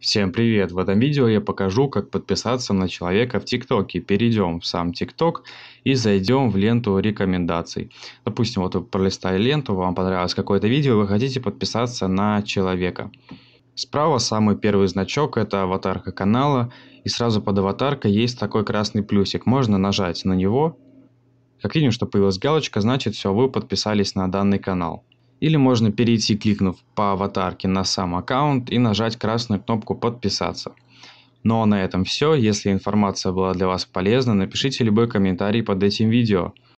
Всем привет! В этом видео я покажу, как подписаться на человека в ТикТоке. Перейдем в сам ТикТок и зайдем в ленту рекомендаций. Допустим, вот вы пролистали ленту, вам понравилось какое-то видео, вы хотите подписаться на человека. Справа самый первый значок – это аватарка канала, и сразу под аватаркой есть такой красный плюсик. Можно нажать на него. Как видим, что появилась галочка, значит все, вы подписались на данный канал. Или можно перейти, кликнув по аватарке на сам аккаунт и нажать красную кнопку «Подписаться». Ну а на этом все. Если информация была для вас полезна, напишите любой комментарий под этим видео –